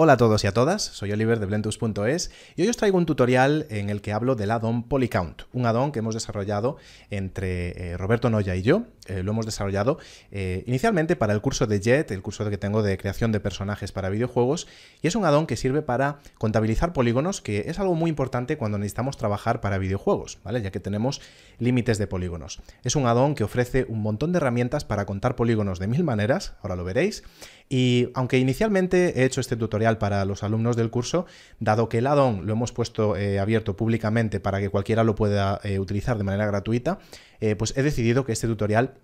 Hola a todos y a todas, soy Oliver de Blentus.es y hoy os traigo un tutorial en el que hablo del addon Polycount, un addon que hemos desarrollado entre eh, Roberto Noya y yo. Eh, lo hemos desarrollado eh, inicialmente para el curso de JET, el curso que tengo de creación de personajes para videojuegos, y es un addon que sirve para contabilizar polígonos, que es algo muy importante cuando necesitamos trabajar para videojuegos, ¿vale? ya que tenemos límites de polígonos. Es un addon que ofrece un montón de herramientas para contar polígonos de mil maneras, ahora lo veréis, y aunque inicialmente he hecho este tutorial para los alumnos del curso, dado que el addon lo hemos puesto eh, abierto públicamente para que cualquiera lo pueda eh, utilizar de manera gratuita, eh, pues he decidido que este tutorial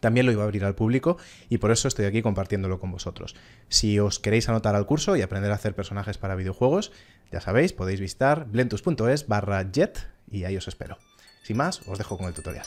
también lo iba a abrir al público y por eso estoy aquí compartiéndolo con vosotros. Si os queréis anotar al curso y aprender a hacer personajes para videojuegos, ya sabéis, podéis visitar blentus.es barra jet y ahí os espero. Sin más, os dejo con el tutorial.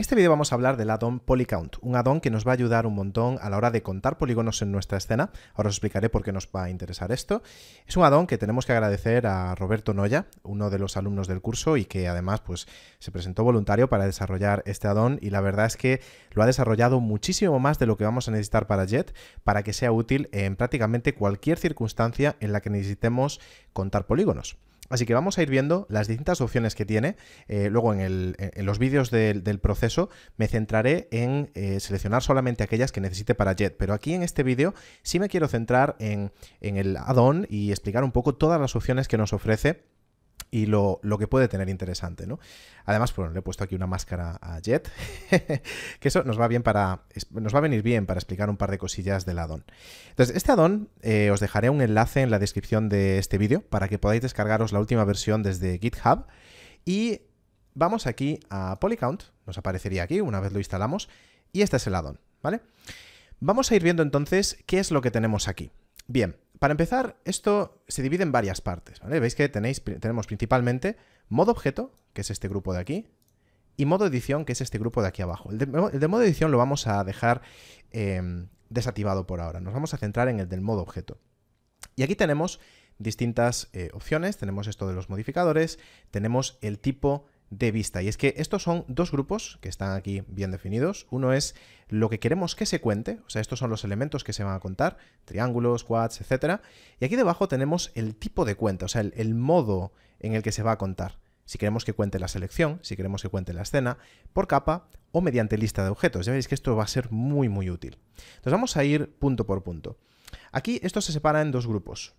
En este vídeo vamos a hablar del addon Polycount, un addon que nos va a ayudar un montón a la hora de contar polígonos en nuestra escena. Ahora os explicaré por qué nos va a interesar esto. Es un addon que tenemos que agradecer a Roberto Noya, uno de los alumnos del curso y que además pues, se presentó voluntario para desarrollar este addon y la verdad es que lo ha desarrollado muchísimo más de lo que vamos a necesitar para Jet para que sea útil en prácticamente cualquier circunstancia en la que necesitemos contar polígonos. Así que vamos a ir viendo las distintas opciones que tiene. Eh, luego eh, en, los vídeos del, proceso me centraré en eh, seleccionar solamente aquellas que necesite para Jet, pero aquí en este vídeo sí me quiero centrar en, en el add-on y explicar un poco todas las opciones que nos ofrece y lo, que puede tener interesante, ¿no? Además, bueno, le he puesto aquí una máscara a Jet, que eso nos va bien para. nos va a venir bien para explicar un par de cosillas del addon. Entonces, este addon eh, os dejaré un enlace en la descripción de este vídeo para que podáis descargaros la última versión desde GitHub. Y vamos aquí a Polycount, nos aparecería aquí una vez lo instalamos, y este es el addon, ¿vale? Vamos a ir viendo entonces qué es lo que tenemos aquí. Bien, para empezar, esto se divide en varias partes, Veis que tenemos principalmente modo objeto, que es este grupo de aquí, y modo edición, que es este grupo de aquí abajo. El de, modo edición lo vamos a dejar em, desactivado por ahora. Nos vamos a centrar en el del modo objeto. Y aquí tenemos distintas eh, opciones. Tenemos esto de los modificadores, tenemos el tipo de vista. Y es que estos son dos grupos que están aquí bien definidos. Uno es lo que queremos que se cuente, o sea, estos son los elementos que se van a contar, triángulos, quads, etc. Y aquí debajo tenemos el tipo de cuenta, o sea, el, modo en el que se va a contar. Si queremos que cuente la selección, si queremos que cuente la escena, por capa o mediante lista de objetos. Ya veis que esto va a ser muy, muy útil. Entonces vamos a ir punto por punto. Aquí esto se separa en dos grupos.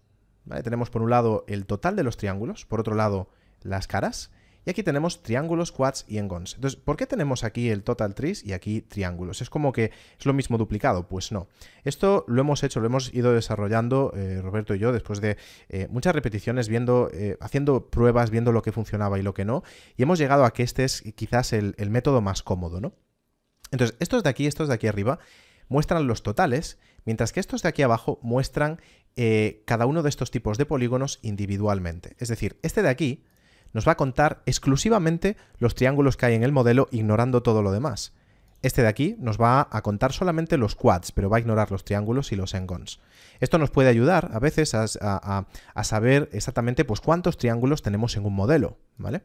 Tenemos por un lado el total de los triángulos, por otro lado las caras, y aquí tenemos triángulos, quads y engons. Entonces, ¿por qué tenemos aquí el total tris y aquí triángulos? Es como que es lo mismo duplicado. Pues no. Esto lo hemos hecho, lo hemos ido desarrollando eh, Roberto y yo después de eh, muchas repeticiones, viendo, eh, haciendo pruebas, viendo lo que funcionaba y lo que no. Y hemos llegado a que este es quizás el, método más cómodo, ¿no? Entonces, estos de aquí, estos de aquí arriba, muestran los totales, mientras que estos de aquí abajo muestran cada uno de estos tipos de polígonos individualmente. Es decir, este de aquí nos va a contar exclusivamente los triángulos que hay en el modelo, ignorando todo lo demás. Este de aquí nos va a contar solamente los quads, pero va a ignorar los triángulos y los engons. Esto nos puede ayudar a veces a, saber exactamente pues, cuántos triángulos tenemos en un modelo, ¿vale?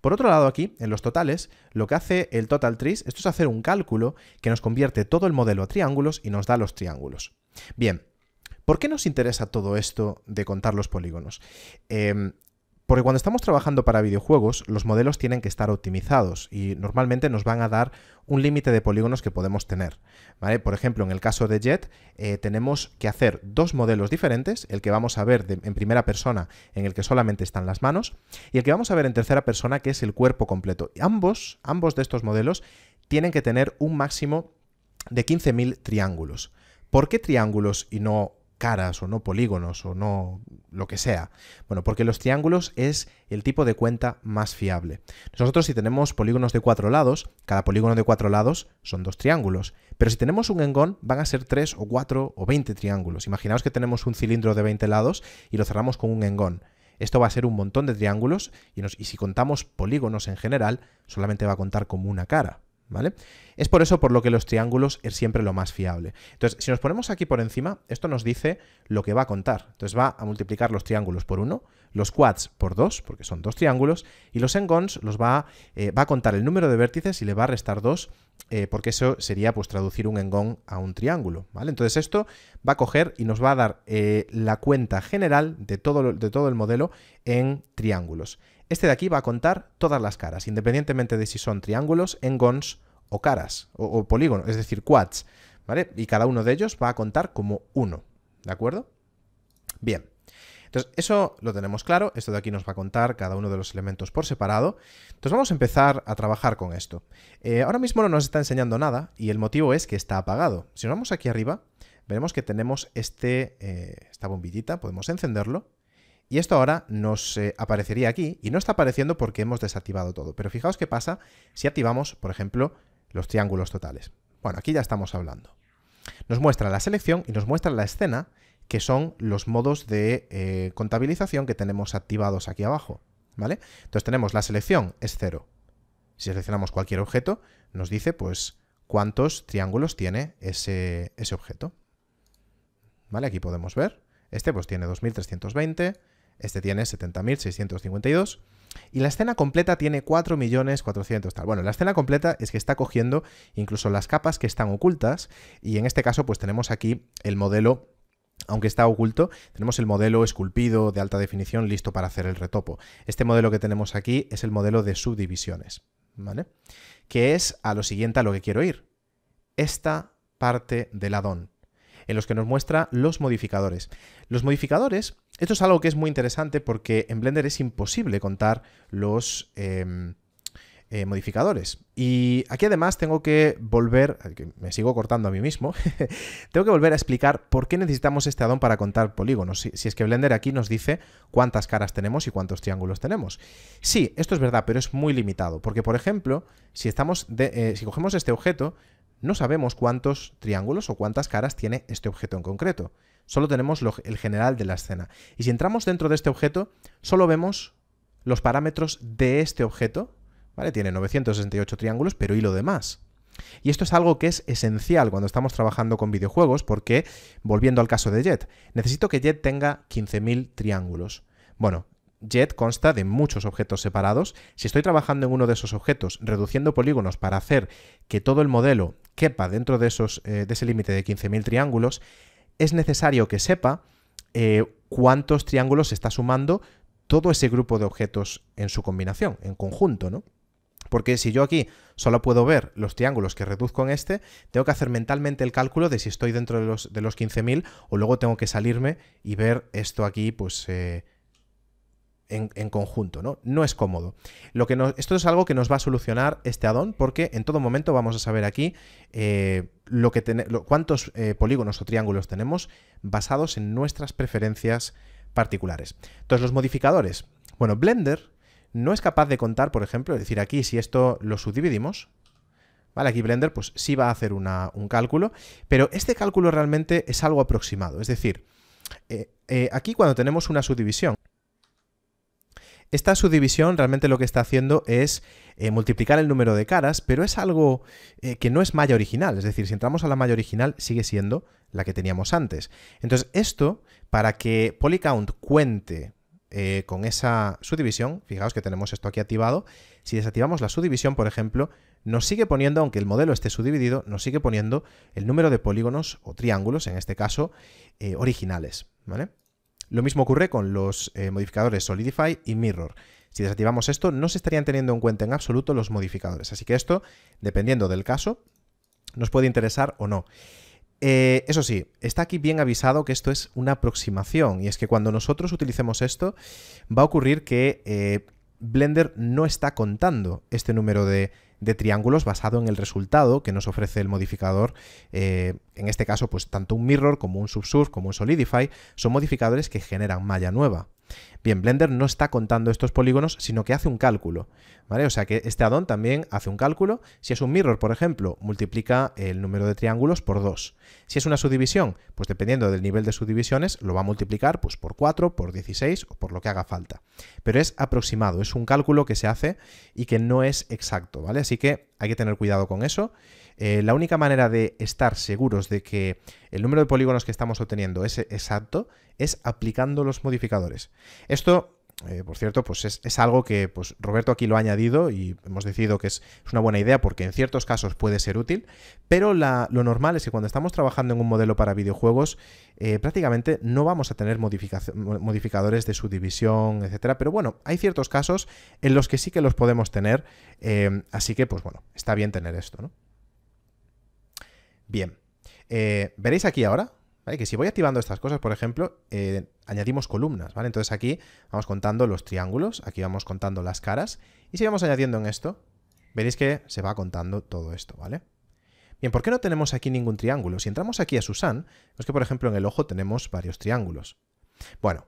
Por otro lado aquí, en los totales, lo que hace el total trees, esto es hacer un cálculo que nos convierte todo el modelo a triángulos y nos da los triángulos. Bien, ¿por qué nos interesa todo esto de contar los polígonos? Em, porque cuando estamos trabajando para videojuegos, los modelos tienen que estar optimizados y normalmente nos van a dar un límite de polígonos que podemos tener. Por ejemplo, en el caso de Jet, eh, tenemos que hacer dos modelos diferentes, el que vamos a ver en primera persona, en el que solamente están las manos, y el que vamos a ver en tercera persona, que es el cuerpo completo. Y ambos, ambos de estos modelos tienen que tener un máximo de 15.000 triángulos. ¿Por qué triángulos y no caras o no polígonos o no lo que sea. Bueno, porque los triángulos es el tipo de cuenta más fiable. Nosotros si tenemos polígonos de cuatro lados, cada polígono de cuatro lados son dos triángulos, pero si tenemos un engón van a ser tres o cuatro o veinte triángulos. Imaginaos que tenemos un cilindro de 20 lados y lo cerramos con un engón. Esto va a ser un montón de triángulos y, y si contamos polígonos en general, solamente va a contar como una cara. ¿vale? Es por eso por lo que los triángulos es siempre lo más fiable. Entonces, si nos ponemos aquí por encima, esto nos dice lo que va a contar. Entonces va a multiplicar los triángulos por 1, los quads por dos, porque son dos triángulos, y los engons los va, eh, a contar el número de vértices y le va a restar dos, eh, porque eso sería pues traducir un engón a un triángulo, ¿vale? Entonces esto va a coger y nos va a dar eh, la cuenta general de de todo el modelo en triángulos. Este de aquí va a contar todas las caras, independientemente de si son triángulos, engons o caras, o, polígonos, es decir, quads, ¿vale? Y cada uno de ellos va a contar como uno, ¿de acuerdo? Bien. Entonces, eso lo tenemos claro, esto de aquí nos va a contar cada uno de los elementos por separado. Entonces vamos a empezar a trabajar con esto. Eh, ahora mismo no nos está enseñando nada y el motivo es que está apagado. Si nos vamos aquí arriba, veremos que tenemos este, eh, esta bombillita, podemos encenderlo y esto ahora nos eh, aparecería aquí y no está apareciendo porque hemos desactivado todo. Pero fijaos qué pasa si activamos, por ejemplo, los triángulos totales. Bueno, aquí ya estamos hablando. Nos muestra la selección y nos muestra la escena, que son los modos de eh, contabilización que tenemos activados aquí abajo. ¿Vale? Entonces tenemos la selección es cero. Si seleccionamos cualquier objeto, nos dice pues cuántos triángulos tiene ese, objeto. ¿Vale? Aquí podemos ver. Este pues tiene 2320, este tiene 70.652. Y la escena completa tiene 4.400.000 tal. Bueno, la escena completa es que está cogiendo incluso las capas que están ocultas y en este caso pues tenemos aquí el modelo aunque está oculto, tenemos el modelo esculpido de alta definición listo para hacer el retopo. Este modelo que tenemos aquí es el modelo de subdivisiones, ¿vale? Que es a lo siguiente a lo que quiero ir. Esta parte del addon en los que nos muestra los modificadores. Los modificadores, esto es algo que es muy interesante porque en Blender es imposible contar los... Em, eh, modificadores. Y aquí además tengo que volver, eh, me sigo cortando a mí mismo, tengo que volver a explicar por qué necesitamos este addon para contar polígonos. Si, es que Blender aquí nos dice cuántas caras tenemos y cuántos triángulos tenemos. Sí, esto es verdad, pero es muy limitado, porque por ejemplo, si, estamos eh, si cogemos este objeto, no sabemos cuántos triángulos o cuántas caras tiene este objeto en concreto. Solo tenemos el general de la escena. Y si entramos dentro de este objeto, solo vemos los parámetros de este objeto. ¿vale? Tiene 968 triángulos, pero ¿y lo demás? Y esto es algo que es esencial cuando estamos trabajando con videojuegos porque, volviendo al caso de Jet, necesito que Jet tenga 15.000 triángulos. Bueno, Jet consta de muchos objetos separados. Si estoy trabajando en uno de esos objetos, reduciendo polígonos para hacer que todo el modelo quepa dentro de, esos, eh, de ese límite de 15.000 triángulos, es necesario que sepa eh, cuántos triángulos está sumando todo ese grupo de objetos en su combinación, en conjunto, ¿no? Porque si yo aquí solo puedo ver los triángulos que reduzco en este, tengo que hacer mentalmente el cálculo de si estoy dentro de los, de los 15.000 o luego tengo que salirme y ver esto aquí, pues... Eh, en, conjunto, ¿no? No es cómodo. Lo que esto es algo que nos va a solucionar este addon porque en todo momento vamos a saber aquí eh, lo que cuántos eh, polígonos o triángulos tenemos basados en nuestras preferencias particulares. Entonces, los modificadores. Bueno, Blender no es capaz de contar, por ejemplo, es decir, aquí si esto lo subdividimos, ¿vale? Aquí Blender pues sí va a hacer un cálculo, pero este cálculo realmente es algo aproximado, es decir, eh, aquí cuando tenemos una subdivisión, esta subdivisión realmente lo que está haciendo es eh, multiplicar el número de caras, pero es algo eh, que no es malla original, es decir, si entramos a la malla original sigue siendo la que teníamos antes. Entonces esto, para que Polycount cuente eh, con esa subdivisión, fijaos que tenemos esto aquí activado, si desactivamos la subdivisión, por ejemplo, nos sigue poniendo, aunque el modelo esté subdividido, nos sigue poniendo el número de polígonos o triángulos, en este caso, originales. ¿vale? Lo mismo ocurre con los eh, modificadores Solidify y Mirror. Si desactivamos esto, no se estarían teniendo en cuenta en absoluto los modificadores. Así que esto, dependiendo del caso, nos puede interesar o no. Eh, eso sí, está aquí bien avisado que esto es una aproximación y es que cuando nosotros utilicemos esto va a ocurrir que eh, Blender no está contando este número de de triángulos basado en el resultado que nos ofrece el modificador. Eh, en este caso, pues tanto un mirror como un subsurf como un solidify son modificadores que generan malla nueva. Bien, Blender no está contando estos polígonos, sino que hace un cálculo, ¿vale? O sea que este addon también hace un cálculo. Si es un mirror, por ejemplo, multiplica el número de triángulos por 2. Si es una subdivisión, pues dependiendo del nivel de subdivisiones, lo va a multiplicar pues, por 4, por 16 o por lo que haga falta. Pero es aproximado, es un cálculo que se hace y que no es exacto, ¿vale? Así que hay que tener cuidado con eso. Eh, la única manera de estar seguros de que el número de polígonos que estamos obteniendo es exacto es aplicando los modificadores. Esto eh, por cierto, pues es, algo que pues, Roberto aquí lo ha añadido y hemos decidido que es, una buena idea porque en ciertos casos puede ser útil, pero lo normal es que cuando estamos trabajando en un modelo para videojuegos, eh, prácticamente no vamos a tener modificadores de subdivisión, etcétera. Pero bueno, hay ciertos casos en los que sí que los podemos tener, eh, así que, pues bueno, está bien tener esto, ¿no? Bien. veréis aquí ahora que si voy activando estas cosas, por ejemplo, eh, añadimos columnas, ¿vale? Entonces aquí vamos contando los triángulos, aquí vamos contando las caras, y si vamos añadiendo en esto, veréis que se va contando todo esto, ¿vale? Bien, ¿por qué no tenemos aquí ningún triángulo? Si entramos aquí a Susan, es que por ejemplo en el ojo tenemos varios triángulos. Bueno,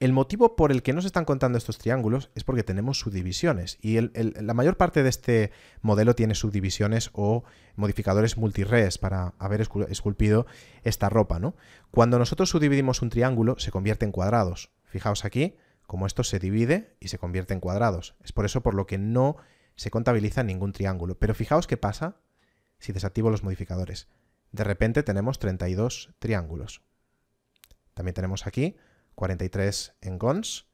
el motivo por el que no se están contando estos triángulos es porque tenemos subdivisiones y la mayor parte de este modelo tiene subdivisiones o modificadores multires para haber esculpido esta ropa. ¿no? Cuando nosotros subdividimos un triángulo se convierte en cuadrados. Fijaos aquí cómo esto se divide y se convierte en cuadrados. Es por eso por lo que no se contabiliza ningún triángulo. Pero fijaos qué pasa si desactivo los modificadores. De repente tenemos 32 triángulos. También tenemos aquí 43 en cons,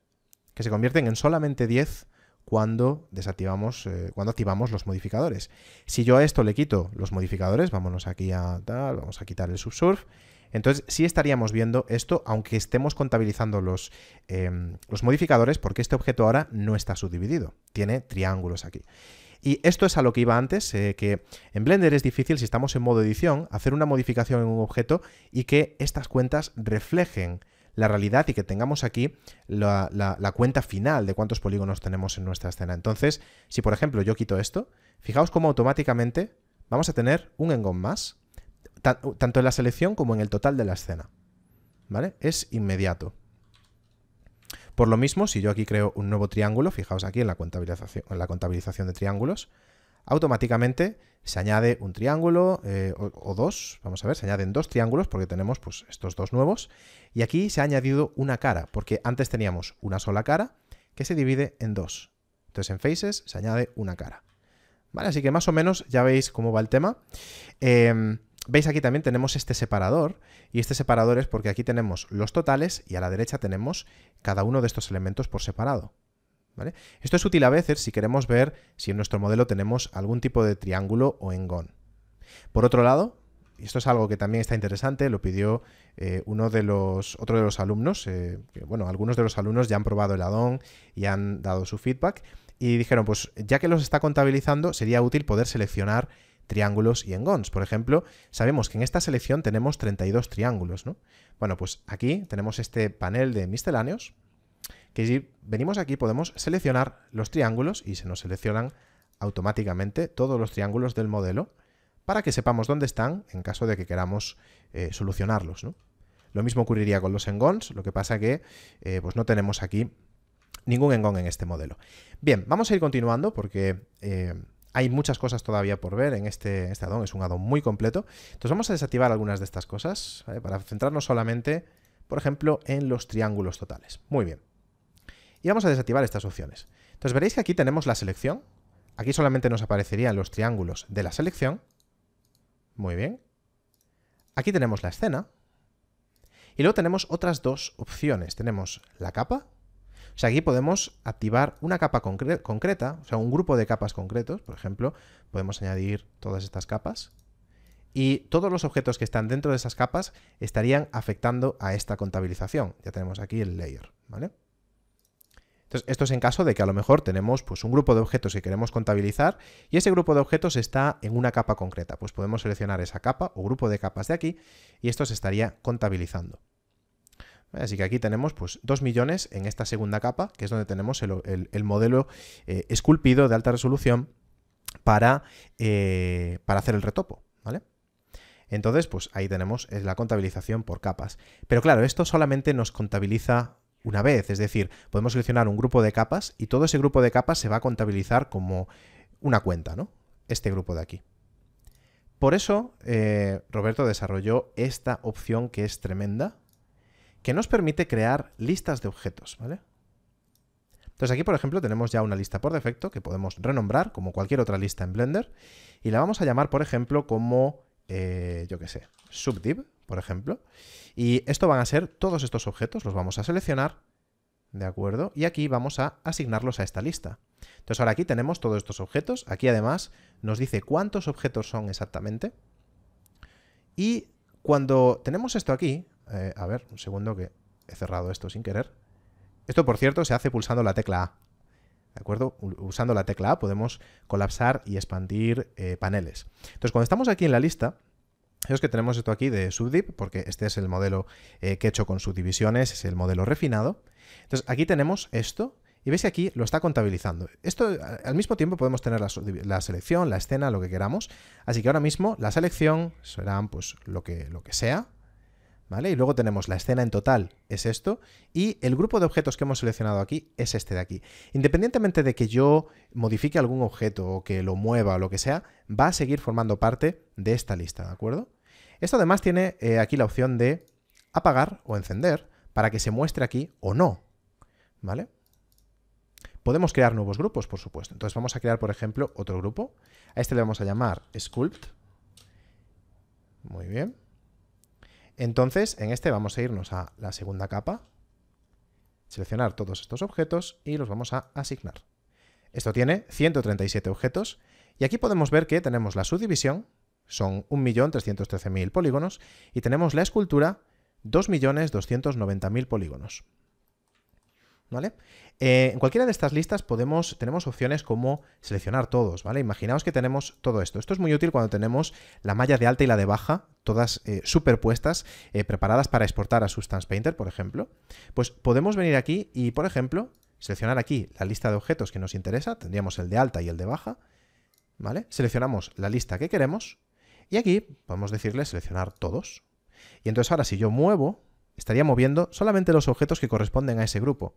que se convierten en solamente 10 cuando desactivamos, eh, cuando activamos los modificadores. Si yo a esto le quito los modificadores, vámonos aquí a tal, vamos a quitar el subsurf, entonces sí estaríamos viendo esto, aunque estemos contabilizando los, em, los modificadores, porque este objeto ahora no está subdividido, tiene triángulos aquí. Y esto es a lo que iba antes, eh, que en Blender es difícil, si estamos en modo edición, hacer una modificación en un objeto y que estas cuentas reflejen la realidad y que tengamos aquí la, cuenta final de cuántos polígonos tenemos en nuestra escena. Entonces, si por ejemplo yo quito esto, fijaos cómo automáticamente vamos a tener un engón más, tanto en la selección como en el total de la escena. ¿Vale? Es inmediato. Por lo mismo, si yo aquí creo un nuevo triángulo, fijaos aquí en la contabilización, en la contabilización de triángulos, automáticamente se añade un triángulo eh, o, dos, vamos a ver, se añaden dos triángulos porque tenemos pues, estos dos nuevos y aquí se ha añadido una cara porque antes teníamos una sola cara que se divide en dos. Entonces en faces se añade una cara. Vale, así que más o menos ya veis cómo va el tema. Em, veis aquí también tenemos este separador y este separador es porque aquí tenemos los totales y a la derecha tenemos cada uno de estos elementos por separado. Esto es útil a veces si queremos ver si en nuestro modelo tenemos algún tipo de triángulo o engón. Por otro lado, y esto es algo que también está interesante, lo pidió eh, uno de los, otro de los alumnos, eh, bueno, algunos de los alumnos ya han probado el addon y han dado su feedback, y dijeron, pues ya que los está contabilizando, sería útil poder seleccionar triángulos y engons. Por ejemplo, sabemos que en esta selección tenemos 32 triángulos, ¿no? Bueno, pues aquí tenemos este panel de misceláneos, que si venimos aquí podemos seleccionar los triángulos y se nos seleccionan automáticamente todos los triángulos del modelo para que sepamos dónde están en caso de que queramos eh, solucionarlos. Lo mismo ocurriría con los engons, lo que pasa que eh, pues no tenemos aquí ningún engón en este modelo. Bien, vamos a ir continuando porque eh, hay muchas cosas todavía por ver en este, este addon, es un addon muy completo. Entonces vamos a desactivar algunas de estas cosas para centrarnos solamente, por ejemplo, en los triángulos totales. Muy bien. Y vamos a desactivar estas opciones. Entonces veréis que aquí tenemos la selección. Aquí solamente nos aparecerían los triángulos de la selección. Muy bien. Aquí tenemos la escena. Y luego tenemos otras dos opciones. Tenemos la capa. O sea, aquí podemos activar una capa concreta, o sea, un grupo de capas concretos. Por ejemplo, podemos añadir todas estas capas. Y todos los objetos que están dentro de esas capas estarían afectando a esta contabilización. Ya tenemos aquí el layer, ¿vale? esto es en caso de que a lo mejor tenemos pues, un grupo de objetos que queremos contabilizar y ese grupo de objetos está en una capa concreta. Pues podemos seleccionar esa capa o grupo de capas de aquí y esto se estaría contabilizando. Así que aquí tenemos pues 2 millones en esta segunda capa, que es donde tenemos el, modelo eh, esculpido de alta resolución para, eh, para hacer el retopo, ¿vale? Entonces, pues ahí tenemos la contabilización por capas. Pero claro, esto solamente nos contabiliza una vez. Es decir, podemos seleccionar un grupo de capas y todo ese grupo de capas se va a contabilizar como una cuenta, ¿no? Este grupo de aquí. Por eso, eh, Roberto desarrolló esta opción que es tremenda, que nos permite crear listas de objetos, ¿vale? Entonces aquí, por ejemplo, tenemos ya una lista por defecto que podemos renombrar como cualquier otra lista en Blender y la vamos a llamar, por ejemplo, como, eh, yo qué sé, subdiv, por ejemplo. Y esto van a ser todos estos objetos, los vamos a seleccionar, ¿de acuerdo? Y aquí vamos a asignarlos a esta lista. Entonces ahora aquí tenemos todos estos objetos, aquí además nos dice cuántos objetos son exactamente. Y cuando tenemos esto aquí, eh, a ver, un segundo que he cerrado esto sin querer. Esto, por cierto, se hace pulsando la tecla A. ¿De acuerdo? Usando la tecla A podemos colapsar y expandir eh, paneles. Entonces, cuando estamos aquí en la lista, es que tenemos esto aquí de subdip, porque este es el modelo eh, que he hecho con subdivisiones, es el modelo refinado. Entonces aquí tenemos esto, y veis que aquí lo está contabilizando. Esto al mismo tiempo podemos tener la, selección, la escena, lo que queramos. Así que ahora mismo la selección serán pues lo que, lo que sea, y luego tenemos la escena en total, es esto, y el grupo de objetos que hemos seleccionado aquí es este de aquí. Independientemente de que yo modifique algún objeto o que lo mueva o lo que sea, va a seguir formando parte de esta lista, ¿de acuerdo? Esto además tiene eh, aquí la opción de apagar o encender para que se muestre aquí o no, ¿vale? Podemos crear nuevos grupos, por supuesto. Entonces vamos a crear, por ejemplo, otro grupo. A este le vamos a llamar Sculpt. Muy bien. Entonces, en este vamos a irnos a la segunda capa, seleccionar todos estos objetos y los vamos a asignar. Esto tiene 137 objetos y aquí podemos ver que tenemos la subdivisión, son 1.313.000 polígonos, y tenemos la escultura, 2.290.000 polígonos. ¿vale? Eh, en cualquiera de estas listas podemos, tenemos opciones como seleccionar todos, ¿vale? Imaginaos que tenemos todo esto. Esto es muy útil cuando tenemos la malla de alta y la de baja, todas eh, superpuestas, eh, preparadas para exportar a Substance Painter, por ejemplo. Pues podemos venir aquí y, por ejemplo, seleccionar aquí la lista de objetos que nos interesa. Tendríamos el de alta y el de baja, ¿vale? Seleccionamos la lista que queremos y aquí podemos decirle seleccionar todos. Y entonces ahora si yo muevo, estaría moviendo solamente los objetos que corresponden a ese grupo.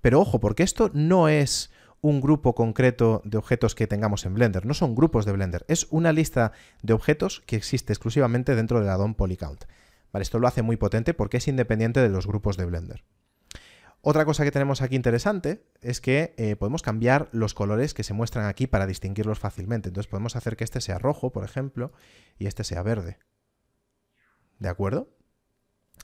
Pero ojo, porque esto no es un grupo concreto de objetos que tengamos en Blender, no son grupos de Blender, es una lista de objetos que existe exclusivamente dentro del addon Polycount. esto lo hace muy potente porque es independiente de los grupos de Blender. Otra cosa que tenemos aquí interesante es que eh, podemos cambiar los colores que se muestran aquí para distinguirlos fácilmente. Entonces podemos hacer que este sea rojo, por ejemplo, y este sea verde. ¿De acuerdo?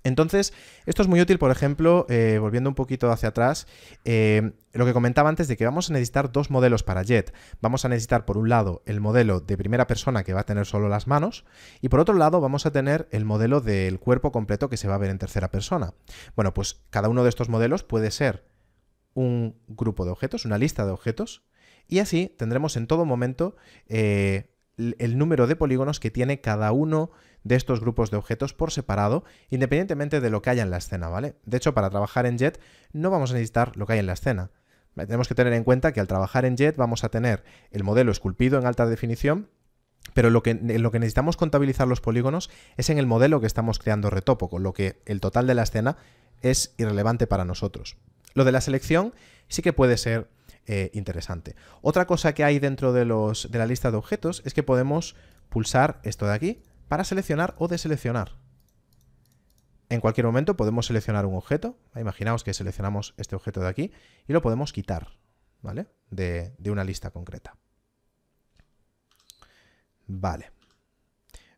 Entonces, esto es muy útil, por ejemplo, eh, volviendo un poquito hacia atrás, eh, lo que comentaba antes de que vamos a necesitar dos modelos para Jet. Vamos a necesitar, por un lado, el modelo de primera persona que va a tener solo las manos, y por otro lado, vamos a tener el modelo del cuerpo completo que se va a ver en tercera persona. Bueno, pues cada uno de estos modelos puede ser un grupo de objetos, una lista de objetos, y así tendremos en todo momento eh, el número de polígonos que tiene cada uno de estos grupos de objetos por separado, independientemente de lo que haya en la escena, ¿vale? De hecho, para trabajar en JET no vamos a necesitar lo que hay en la escena. Tenemos que tener en cuenta que al trabajar en JET vamos a tener el modelo esculpido en alta definición, pero lo que, lo que necesitamos contabilizar los polígonos es en el modelo que estamos creando retopo, con lo que el total de la escena es irrelevante para nosotros. Lo de la selección sí que puede ser eh, interesante. Otra cosa que hay dentro de, los, de la lista de objetos es que podemos pulsar esto de aquí para seleccionar o deseleccionar. En cualquier momento podemos seleccionar un objeto. Imaginaos que seleccionamos este objeto de aquí y lo podemos quitar ¿vale? de, una lista concreta. Vale.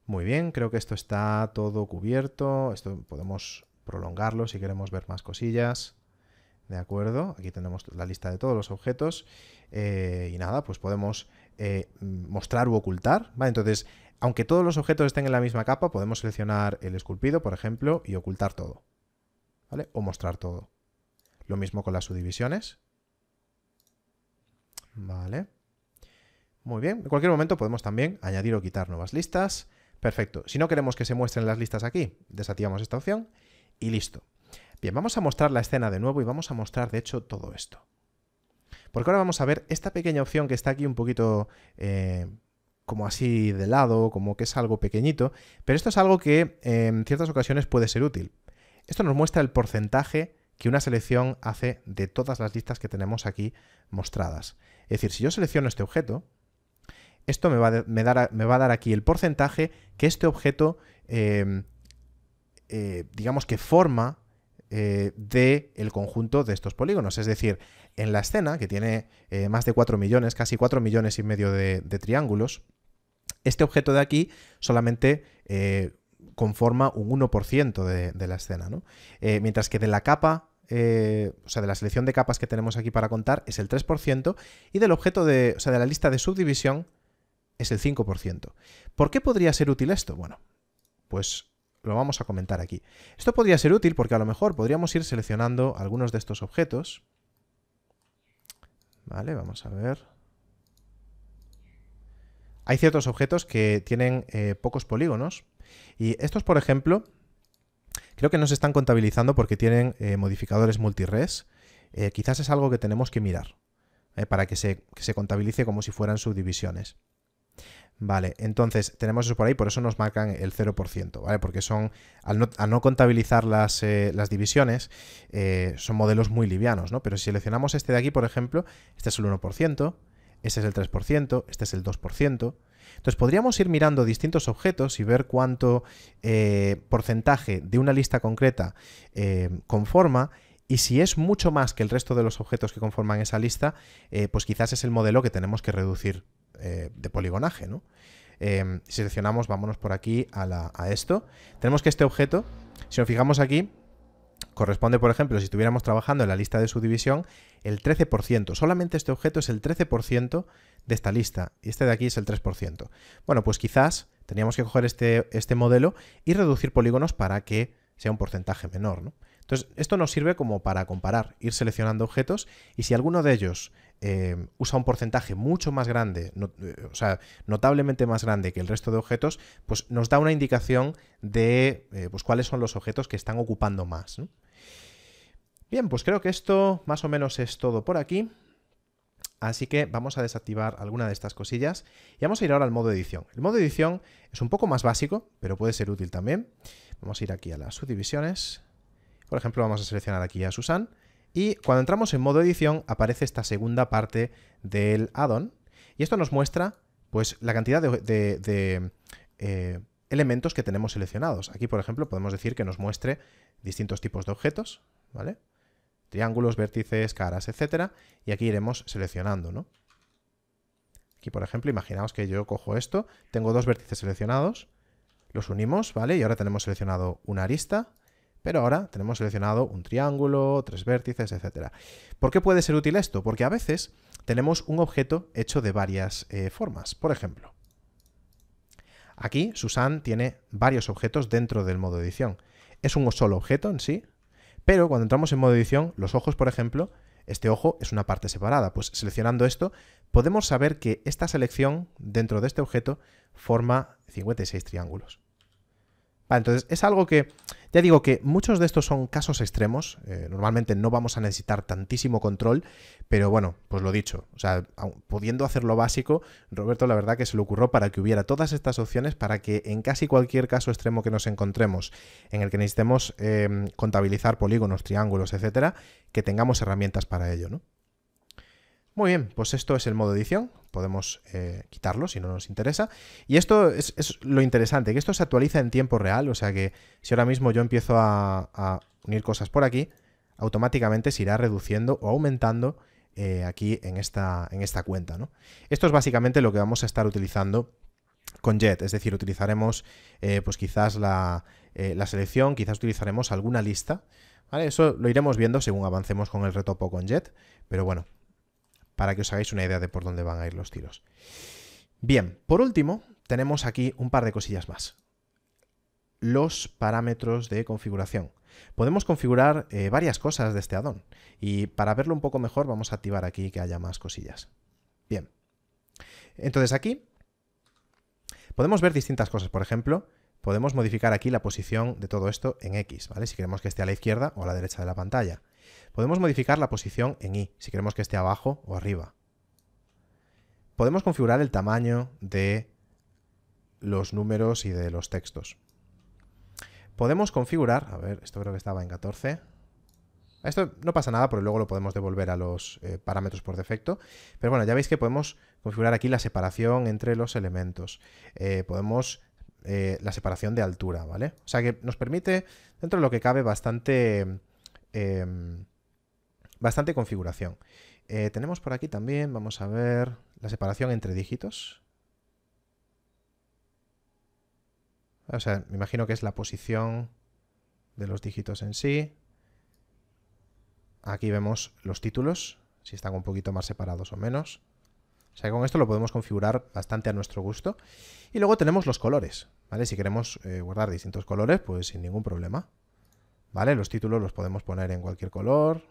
Muy bien, creo que esto está todo cubierto. Esto podemos prolongarlo si queremos ver más cosillas. ¿De acuerdo? Aquí tenemos la lista de todos los objetos. Eh, y nada, pues podemos eh, mostrar u ocultar. ¿vale? Entonces, aunque todos los objetos estén en la misma capa, podemos seleccionar el esculpido, por ejemplo, y ocultar todo. ¿Vale? O mostrar todo. Lo mismo con las subdivisiones. Vale. Muy bien. En cualquier momento podemos también añadir o quitar nuevas listas. Perfecto. Si no queremos que se muestren las listas aquí, desactivamos esta opción y listo. Bien, vamos a mostrar la escena de nuevo y vamos a mostrar, de hecho, todo esto. Porque ahora vamos a ver esta pequeña opción que está aquí un poquito eh, como así de lado, como que es algo pequeñito, pero esto es algo que en ciertas ocasiones puede ser útil. Esto nos muestra el porcentaje que una selección hace de todas las listas que tenemos aquí mostradas. Es decir, si yo selecciono este objeto, esto me va, a dar aquí el porcentaje que este objeto, eh, eh, digamos que forma eh, de el conjunto de estos polígonos. Es decir, en la escena, que tiene eh, más de 4 millones, casi 4 millones y medio de, triángulos, este objeto de aquí solamente eh, conforma un 1% de, de, la escena, ¿no? mientras que de la capa o sea, de la selección de capas que tenemos aquí para contar es el 3% y del objeto de, o sea, de la lista de subdivisión es el 5%. ¿Por qué podría ser útil esto? Bueno, pues lo vamos a comentar aquí. Esto podría ser útil porque a lo mejor podríamos ir seleccionando algunos de estos objetos. Vale, vamos a ver. Hay ciertos objetos que tienen eh, pocos polígonos y estos, por ejemplo, creo que no se están contabilizando porque tienen eh, modificadores multires. Eh, quizás es algo que tenemos que mirar para que se, que se contabilice como si fueran subdivisiones. Vale, entonces tenemos eso por ahí, por eso nos marcan el 0%, ¿vale? Porque son, al no, contabilizar las, eh, divisiones, eh, son modelos muy livianos, ¿no? Pero si seleccionamos este de aquí, por ejemplo, este es el 1%, este es el 3%, este es el 2%. Entonces podríamos ir mirando distintos objetos y ver cuánto eh, porcentaje de una lista concreta conforma y si es mucho más que el resto de los objetos que conforman esa lista, pues quizás es el modelo que tenemos que reducir eh, de poligonaje, ¿no? Em, seleccionamos, vámonos por aquí a, esto. Tenemos que este objeto, si nos fijamos aquí, corresponde, por ejemplo, si estuviéramos trabajando en la lista de subdivisión, el 13%. Solamente este objeto es el 13% de esta lista y este de aquí es el 3%. Bueno, pues quizás teníamos que coger este, este modelo y reducir polígonos para que sea un porcentaje menor, Entonces, esto nos sirve como para comparar, ir seleccionando objetos y si alguno de ellos Em, usa un porcentaje mucho más grande, eh, o sea, notablemente más grande que el resto de objetos, pues nos da una indicación de eh, pues, cuáles son los objetos que están ocupando más. Bien, pues creo que esto más o menos es todo por aquí. Así que vamos a desactivar alguna de estas cosillas y vamos a ir ahora al modo edición. El modo edición es un poco más básico, pero puede ser útil también. Vamos a ir aquí a las subdivisiones. Por ejemplo, vamos a seleccionar aquí a Susan y cuando entramos en modo edición aparece esta segunda parte del addon y esto nos muestra pues la cantidad de, eh, elementos que tenemos seleccionados. Aquí, por ejemplo, podemos decir que nos muestre distintos tipos de objetos, ¿vale? Triángulos, vértices, caras, etcétera, y aquí iremos seleccionando, ¿no? Aquí, por ejemplo, imaginaos que yo cojo esto, tengo dos vértices seleccionados, los unimos, ¿vale? Y ahora tenemos seleccionado una arista, pero ahora tenemos seleccionado un triángulo, tres vértices, etc. ¿Por qué puede ser útil esto? Porque a veces tenemos un objeto hecho de varias eh, formas. Por ejemplo, aquí Susan tiene varios objetos dentro del modo edición. Es un solo objeto en sí, pero cuando entramos en modo edición, los ojos, por ejemplo, este ojo es una parte separada. Pues seleccionando esto, podemos saber que esta selección dentro de este objeto forma 56 triángulos entonces es algo que, ya digo que muchos de estos son casos extremos, eh, normalmente no vamos a necesitar tantísimo control, pero bueno, pues lo dicho, o sea, pudiendo hacer lo básico, Roberto la verdad que se le ocurrió para que hubiera todas estas opciones para que en casi cualquier caso extremo que nos encontremos, en el que necesitemos em, contabilizar polígonos, triángulos, etcétera, que tengamos herramientas para ello, ¿no? Muy bien, pues esto es el modo edición. Podemos eh, quitarlo si no nos interesa. Y esto es, lo interesante, que esto se actualiza en tiempo real. O sea que si ahora mismo yo empiezo a, unir cosas por aquí, automáticamente se irá reduciendo o aumentando eh, aquí en esta, en esta cuenta. ¿no? Esto es básicamente lo que vamos a estar utilizando con Jet, es decir, utilizaremos eh, pues quizás la, selección, quizás utilizaremos alguna lista. Eso lo iremos viendo según avancemos con el retopo con Jet, pero bueno, para que os hagáis una idea de por dónde van a ir los tiros. Bien, por último, tenemos aquí un par de cosillas más. Los parámetros de configuración. Podemos configurar eh, varias cosas de este addon y para verlo un poco mejor vamos a activar aquí que haya más cosillas. Bien, entonces aquí podemos ver distintas cosas. Por ejemplo, podemos modificar aquí la posición de todo esto en X, ¿vale? Si queremos que esté a la izquierda o a la derecha de la pantalla. Podemos modificar la posición en Y, si queremos que esté abajo o arriba. Podemos configurar el tamaño de los números y de los textos. Podemos configurar, a ver, esto creo que estaba en 14. Esto no pasa nada porque luego lo podemos devolver a los eh, parámetros por defecto. Pero bueno, ya veis que podemos configurar aquí la separación entre los elementos. Eh, podemos eh, la separación de altura, ¿vale? O sea que nos permite, dentro de lo que cabe, bastante em, bastante configuración. Eh, tenemos por aquí también, vamos a ver, la separación entre dígitos. O sea, me imagino que es la posición de los dígitos en sí. Aquí vemos los títulos, si están un poquito más separados o menos. O sea, con esto lo podemos configurar bastante a nuestro gusto. Y luego tenemos los colores, ¿vale? Si queremos eh, guardar distintos colores, pues sin ningún problema. ¿Vale? Los títulos los podemos poner en cualquier color,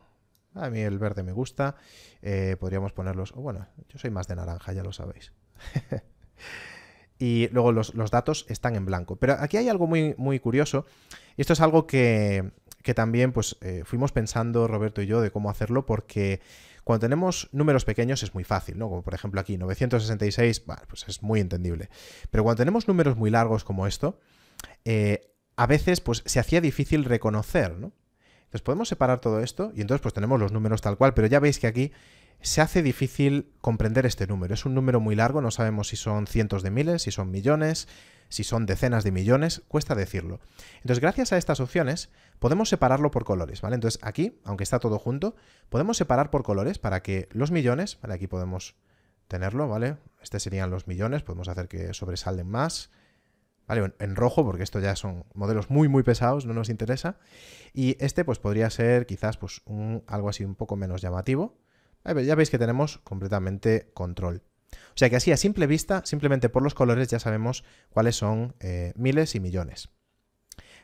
a mí el verde me gusta. Eh, podríamos ponerlos. O bueno, yo soy más de naranja, ya lo sabéis. y luego los, datos están en blanco. Pero aquí hay algo muy, muy curioso. Y esto es algo que, que también pues, eh, fuimos pensando Roberto y yo de cómo hacerlo, porque cuando tenemos números pequeños es muy fácil, ¿no? Como por ejemplo aquí, 966, pues es muy entendible. Pero cuando tenemos números muy largos como esto, eh, a veces pues, se hacía difícil reconocer, ¿no? Entonces podemos separar todo esto y entonces pues tenemos los números tal cual, pero ya veis que aquí se hace difícil comprender este número. Es un número muy largo, no sabemos si son cientos de miles, si son millones, si son decenas de millones, cuesta decirlo. Entonces, gracias a estas opciones, podemos separarlo por colores, ¿vale? Entonces, aquí, aunque está todo junto, podemos separar por colores para que los millones, Aquí podemos tenerlo, ¿vale? Este serían los millones, podemos hacer que sobresalen más, en rojo, porque esto ya son modelos muy, muy pesados, no nos interesa. Y este, pues podría ser quizás pues, algo así un poco menos llamativo. ya veis que tenemos completamente control. O sea que así a simple vista, simplemente por los colores ya sabemos cuáles son eh, miles y millones.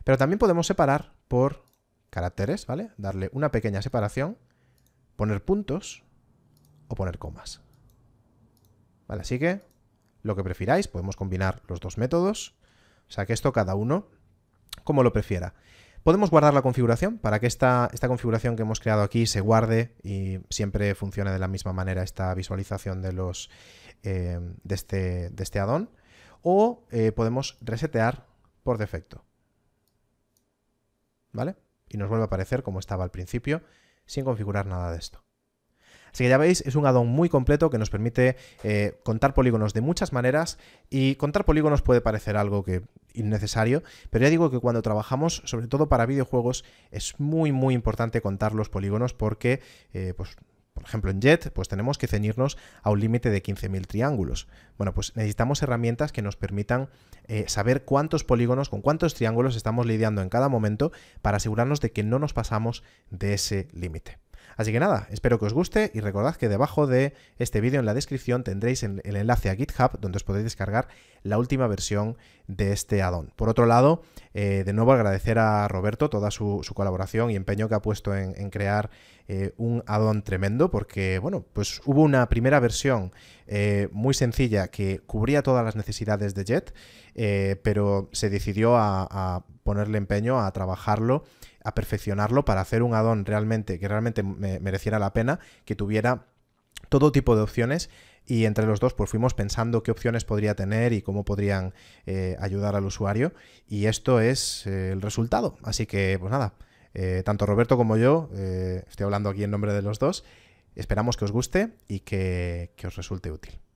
Pero también podemos separar por caracteres, ¿vale? Darle una pequeña separación, poner puntos o poner comas. así que lo que prefiráis, podemos combinar los dos métodos o sea que esto cada uno como lo prefiera. Podemos guardar la configuración para que esta, esta configuración que hemos creado aquí se guarde y siempre funcione de la misma manera esta visualización de, los, eh, de este, de este O eh, podemos resetear por defecto. ¿Vale? Y nos vuelve a aparecer como estaba al principio sin configurar nada de esto. Así que ya veis, es un addon muy completo que nos permite eh, contar polígonos de muchas maneras y contar polígonos puede parecer algo que innecesario, pero ya digo que cuando trabajamos, sobre todo para videojuegos, es muy muy importante contar los polígonos porque eh, pues, por ejemplo, en Jet, pues tenemos que ceñirnos a un límite de 15.000 triángulos. Bueno, pues necesitamos herramientas que nos permitan eh, saber cuántos polígonos, con cuántos triángulos estamos lidiando en cada momento para asegurarnos de que no nos pasamos de ese límite. Así que nada, espero que os guste y recordad que debajo de este vídeo en la descripción tendréis el, enlace a GitHub donde os podéis descargar la última versión de este addon. Por otro lado, eh, de nuevo agradecer a Roberto toda su, colaboración y empeño que ha puesto en, crear eh, un addon tremendo porque, bueno, pues hubo una primera versión eh, muy sencilla que cubría todas las necesidades de Jet, pero se decidió a ponerle empeño a trabajarlo a perfeccionarlo para hacer un addon realmente que realmente mereciera la pena, que tuviera todo tipo de opciones y entre los dos pues fuimos pensando qué opciones podría tener y cómo podrían eh, ayudar al usuario y esto es eh, el resultado. Así que pues nada, eh, tanto Roberto como yo, estoy hablando aquí en nombre de los dos, esperamos que os guste y que, que os resulte útil.